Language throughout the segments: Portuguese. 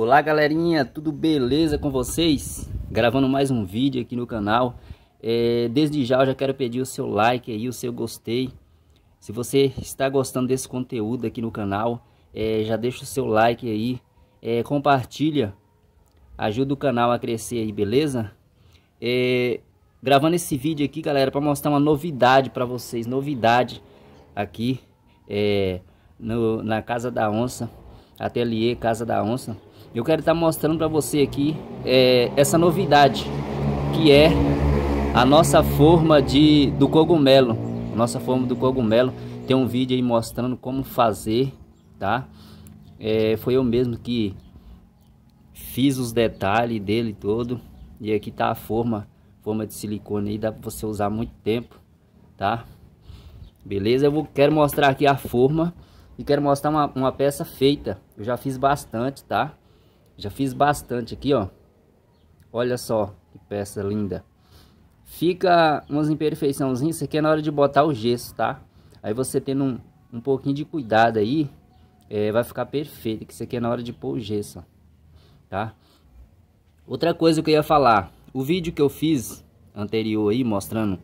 Olá galerinha, tudo beleza com vocês? Gravando mais um vídeo aqui no canal é, Desde já eu já quero pedir o seu like aí, o seu gostei Se você está gostando desse conteúdo aqui no canal é, Já deixa o seu like aí é, Compartilha Ajuda o canal a crescer aí, beleza? É, gravando esse vídeo aqui galera para mostrar uma novidade para vocês Novidade aqui é, no, na Casa da Onça Ateliê Casa da Onça eu quero estar tá mostrando para você aqui é, essa novidade que é a nossa forma de do cogumelo nossa forma do cogumelo tem um vídeo aí mostrando como fazer tá é, foi eu mesmo que fiz os detalhes dele todo e aqui tá a forma forma de silicone aí dá para você usar muito tempo tá beleza eu vou quero mostrar aqui a forma e quero mostrar uma, uma peça feita eu já fiz bastante tá já fiz bastante aqui, ó. Olha só que peça linda. Fica umas imperfeiçãozinhas. Isso aqui é na hora de botar o gesso, tá? Aí você tendo um, um pouquinho de cuidado aí, é, vai ficar perfeito. Que isso aqui é na hora de pôr o gesso, ó. tá? Outra coisa que eu ia falar. O vídeo que eu fiz anterior aí, mostrando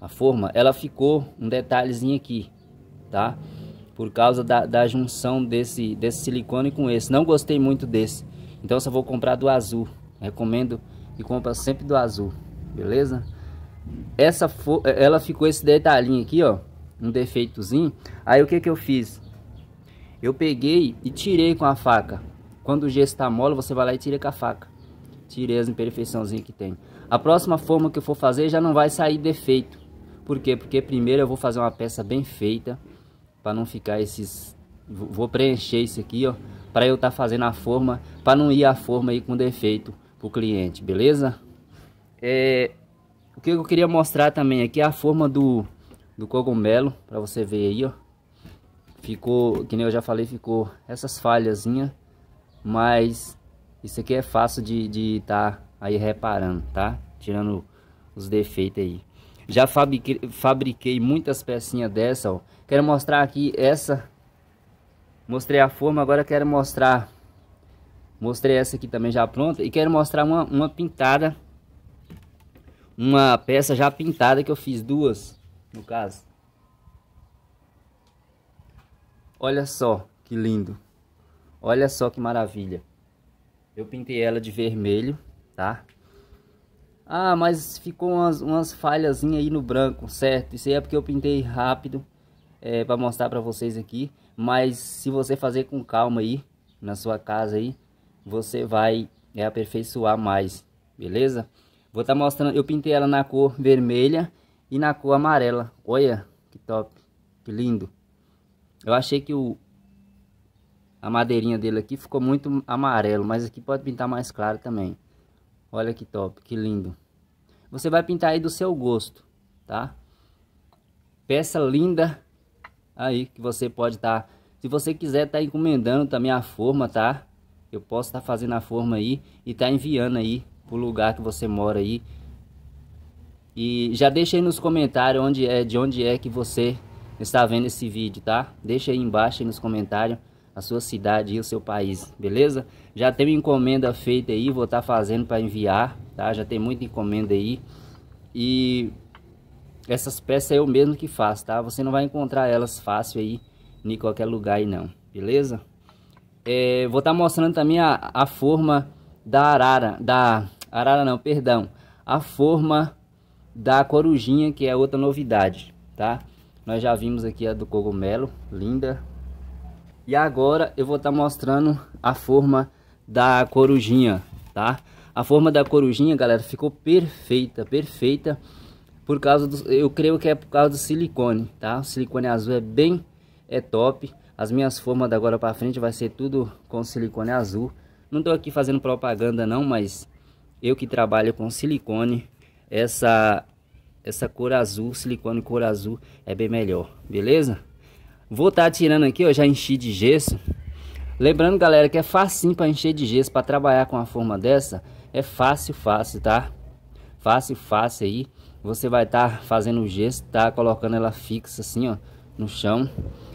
a forma, ela ficou um detalhezinho aqui, tá? Por causa da, da junção desse, desse silicone com esse. Não gostei muito desse. Então eu só vou comprar do azul. Recomendo que compra sempre do azul, beleza? Essa eh, ela ficou esse detalhinho aqui, ó, um defeitozinho. Aí o que que eu fiz? Eu peguei e tirei com a faca. Quando o gesso tá mole, você vai lá e tira com a faca. Tirei as imperfeiçãozinhas que tem. A próxima forma que eu for fazer já não vai sair defeito. Por quê? Porque primeiro eu vou fazer uma peça bem feita, para não ficar esses vou preencher isso aqui, ó para eu estar tá fazendo a forma, para não ir a forma aí com defeito para o cliente, beleza? É, o que eu queria mostrar também aqui é a forma do, do cogumelo, para você ver aí, ó. Ficou, que nem eu já falei, ficou essas falhazinhas, mas isso aqui é fácil de estar de tá aí reparando, tá? Tirando os defeitos aí. Já fabriquei, fabriquei muitas pecinhas dessa, ó. Quero mostrar aqui essa Mostrei a forma, agora quero mostrar. Mostrei essa aqui também já pronta. E quero mostrar uma, uma pintada. Uma peça já pintada que eu fiz duas, no caso. Olha só que lindo. Olha só que maravilha. Eu pintei ela de vermelho, tá? Ah, mas ficou umas, umas falhazinhas aí no branco, certo? Isso aí é porque eu pintei rápido é, para mostrar para vocês aqui. Mas se você fazer com calma aí, na sua casa aí, você vai é, aperfeiçoar mais, beleza? Vou estar tá mostrando, eu pintei ela na cor vermelha e na cor amarela. Olha, que top, que lindo. Eu achei que o, a madeirinha dele aqui ficou muito amarelo, mas aqui pode pintar mais claro também. Olha que top, que lindo. Você vai pintar aí do seu gosto, tá? Peça linda, aí que você pode estar. Tá, se você quiser estar tá encomendando também a forma, tá? Eu posso estar tá fazendo a forma aí e tá enviando aí pro lugar que você mora aí. E já deixa aí nos comentários onde é, de onde é que você está vendo esse vídeo, tá? Deixa aí embaixo aí nos comentários a sua cidade e o seu país, beleza? Já tem uma encomenda feita aí, vou estar tá fazendo para enviar, tá? Já tem muita encomenda aí. E essas peças é eu mesmo que faço, tá? Você não vai encontrar elas fácil aí em qualquer lugar aí não, beleza? É, vou estar tá mostrando também a, a forma da arara, da arara não, perdão, a forma da corujinha, que é outra novidade, tá? Nós já vimos aqui a do cogumelo, linda. E agora eu vou estar tá mostrando a forma da corujinha, tá? A forma da corujinha, galera, ficou perfeita, perfeita por causa do, eu creio que é por causa do silicone, tá? O silicone azul é bem é top. As minhas formas da agora para frente vai ser tudo com silicone azul. Não tô aqui fazendo propaganda não, mas eu que trabalho com silicone, essa essa cor azul, silicone cor azul é bem melhor, beleza? Vou estar tá tirando aqui, eu já enchi de gesso. Lembrando, galera, que é facinho para encher de gesso, para trabalhar com uma forma dessa, é fácil, fácil, tá? Fácil, fácil aí você vai estar tá fazendo o gesso, tá colocando ela fixa assim, ó, no chão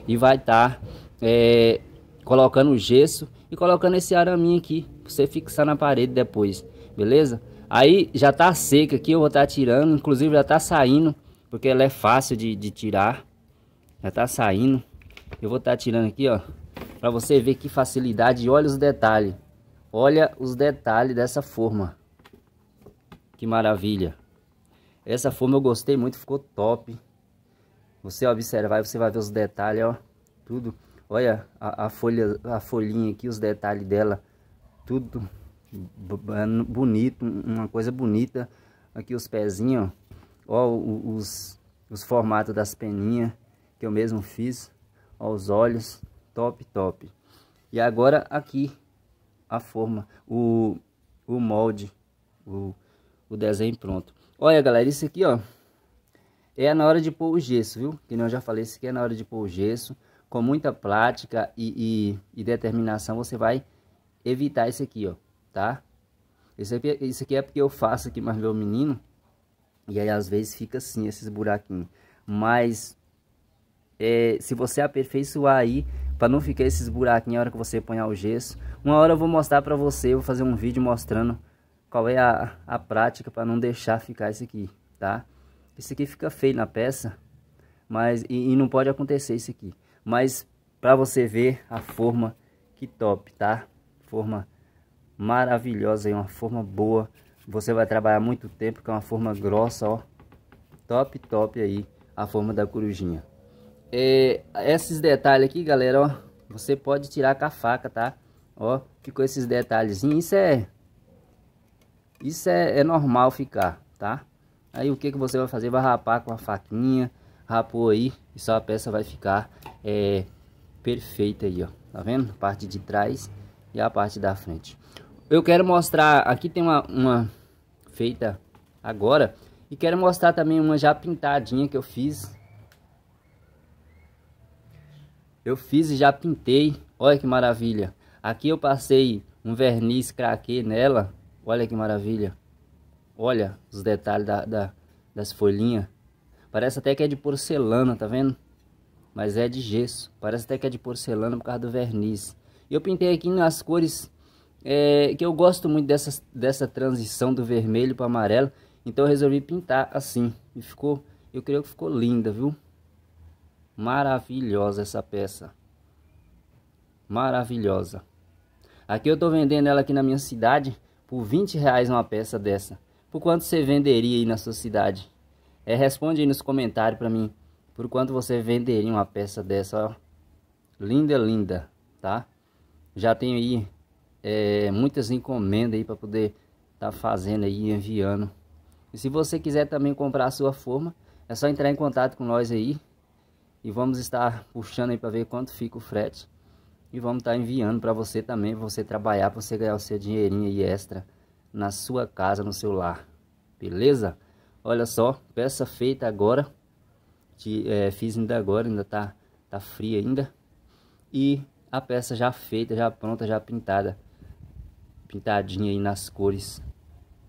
e vai estar tá, é, colocando o gesso e colocando esse araminho aqui, pra você fixar na parede depois, beleza? Aí já tá seca aqui, eu vou estar tá tirando, inclusive já tá saindo, porque ela é fácil de, de tirar, já tá saindo. Eu vou estar tá tirando aqui, ó, pra você ver que facilidade e olha os detalhes. Olha os detalhes dessa forma. Que maravilha. Essa forma eu gostei muito, ficou top. Você observar, você vai ver os detalhes, ó. Tudo. Olha a, a folha, a folhinha aqui, os detalhes dela. Tudo é bonito, uma coisa bonita. Aqui os pezinhos, ó. ó os, os formatos das peninhas que eu mesmo fiz. Ó os olhos, top, top. E agora aqui a forma, o, o molde, o, o desenho pronto. Olha, galera, isso aqui, ó, é na hora de pôr o gesso, viu? Que eu já falei, isso aqui é na hora de pôr o gesso. Com muita prática e, e, e determinação, você vai evitar isso aqui, ó, tá? Isso aqui, aqui é porque eu faço aqui mais meu menino. E aí, às vezes, fica assim, esses buraquinhos. Mas, é, se você aperfeiçoar aí, para não ficar esses buraquinhos na hora que você põe o gesso. Uma hora eu vou mostrar para você, eu vou fazer um vídeo mostrando qual é a, a prática para não deixar ficar isso aqui, tá? Isso aqui fica feio na peça, mas e, e não pode acontecer isso aqui. Mas para você ver a forma que top, tá? Forma maravilhosa, é uma forma boa. Você vai trabalhar muito tempo com é uma forma grossa, ó. Top, top aí a forma da corujinha. É, esses detalhes aqui, galera, ó, você pode tirar com a faca, tá? Ó, ficou esses detalhezinhos. Isso é isso é, é normal ficar, tá? Aí o que, que você vai fazer? Vai rapar com a faquinha, rapou aí e só a peça vai ficar é, perfeita aí, ó. Tá vendo? Parte de trás e a parte da frente. Eu quero mostrar, aqui tem uma, uma feita agora e quero mostrar também uma já pintadinha que eu fiz. Eu fiz e já pintei, olha que maravilha. Aqui eu passei um verniz craquê nela Olha que maravilha. Olha os detalhes da, da, das folhinhas. Parece até que é de porcelana, tá vendo? Mas é de gesso. Parece até que é de porcelana por causa do verniz. E eu pintei aqui nas cores é, que eu gosto muito dessa, dessa transição do vermelho para amarelo. Então eu resolvi pintar assim. E ficou, eu creio que ficou linda, viu? Maravilhosa essa peça. Maravilhosa. Aqui eu tô vendendo ela aqui na minha cidade por 20 reais uma peça dessa, por quanto você venderia aí na sua cidade? É, responde aí nos comentários para mim, por quanto você venderia uma peça dessa, ó. Linda, linda, tá? Já tenho aí é, muitas encomendas aí para poder estar tá fazendo aí, enviando. E se você quiser também comprar a sua forma, é só entrar em contato com nós aí e vamos estar puxando aí para ver quanto fica o frete e vamos estar tá enviando para você também, para você trabalhar, para você ganhar o seu dinheirinho aí extra na sua casa, no seu lar, beleza? Olha só, peça feita agora, de, é, fiz ainda agora, ainda tá, tá fria ainda, e a peça já feita, já pronta, já pintada, pintadinha aí nas cores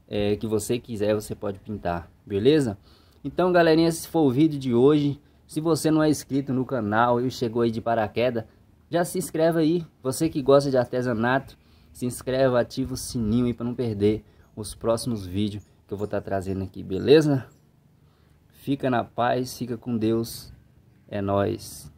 é, que você quiser, você pode pintar, beleza? Então galerinha, esse foi o vídeo de hoje, se você não é inscrito no canal e chegou aí de paraquedas, já se inscreve aí, você que gosta de artesanato, se inscreva, ativa o sininho aí para não perder os próximos vídeos que eu vou estar tá trazendo aqui, beleza? Fica na paz, fica com Deus. É nós.